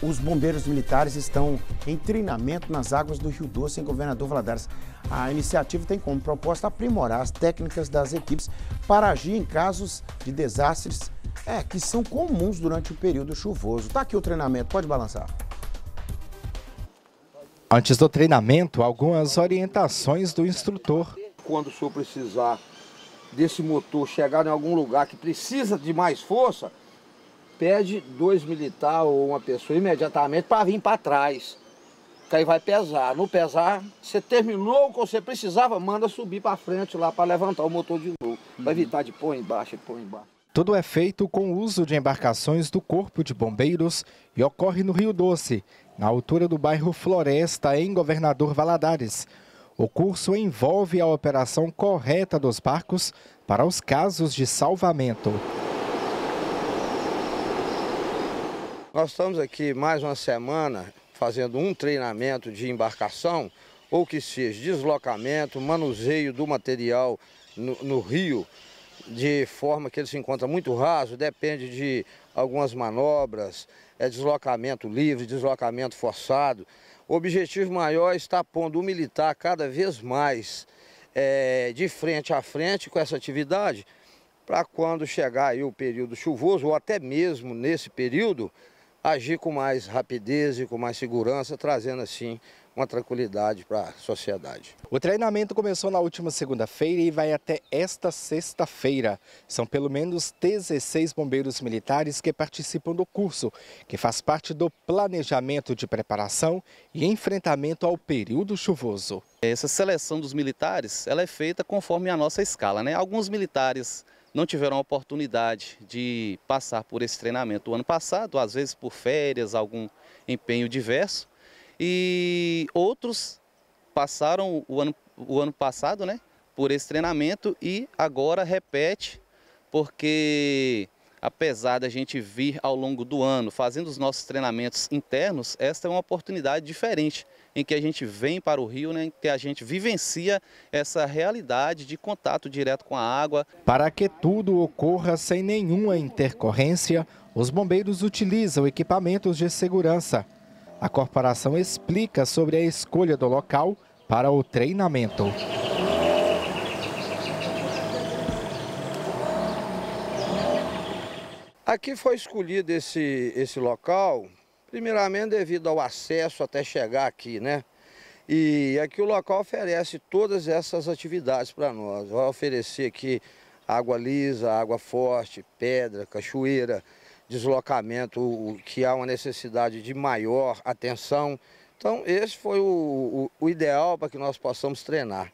Os bombeiros militares estão em treinamento nas águas do Rio Doce em Governador Valadares. A iniciativa tem como proposta aprimorar as técnicas das equipes para agir em casos de desastres é, que são comuns durante o período chuvoso. Tá aqui o treinamento, pode balançar. Antes do treinamento, algumas orientações do instrutor. Quando o senhor precisar desse motor chegar em algum lugar que precisa de mais força, pede dois militares ou uma pessoa imediatamente para vir para trás. Que aí vai pesar. No pesar, você terminou o que você precisava, manda subir para frente lá para levantar o motor de novo. Uhum. Para evitar de pôr embaixo e pôr embaixo. Tudo é feito com o uso de embarcações do Corpo de Bombeiros e ocorre no Rio Doce, na altura do bairro Floresta, em Governador Valadares. O curso envolve a operação correta dos barcos para os casos de salvamento. Nós estamos aqui mais uma semana fazendo um treinamento de embarcação, ou que seja, deslocamento, manuseio do material no, no rio, de forma que ele se encontra muito raso, depende de algumas manobras, é deslocamento livre, deslocamento forçado. O objetivo maior é pondo o militar cada vez mais é, de frente a frente com essa atividade, para quando chegar aí o período chuvoso, ou até mesmo nesse período, agir com mais rapidez e com mais segurança, trazendo assim uma tranquilidade para a sociedade. O treinamento começou na última segunda-feira e vai até esta sexta-feira. São pelo menos 16 bombeiros militares que participam do curso, que faz parte do planejamento de preparação e enfrentamento ao período chuvoso. Essa seleção dos militares ela é feita conforme a nossa escala. Né? Alguns militares não tiveram a oportunidade de passar por esse treinamento o ano passado, às vezes por férias, algum empenho diverso, e outros passaram o ano, o ano passado né, por esse treinamento e agora repete, porque apesar da gente vir ao longo do ano fazendo os nossos treinamentos internos, esta é uma oportunidade diferente em que a gente vem para o rio, né, em que a gente vivencia essa realidade de contato direto com a água. Para que tudo ocorra sem nenhuma intercorrência, os bombeiros utilizam equipamentos de segurança. A corporação explica sobre a escolha do local para o treinamento. Aqui foi escolhido esse, esse local, primeiramente devido ao acesso até chegar aqui, né? E aqui o local oferece todas essas atividades para nós. Vai oferecer aqui água lisa, água forte, pedra, cachoeira, deslocamento que há uma necessidade de maior atenção. Então esse foi o, o, o ideal para que nós possamos treinar.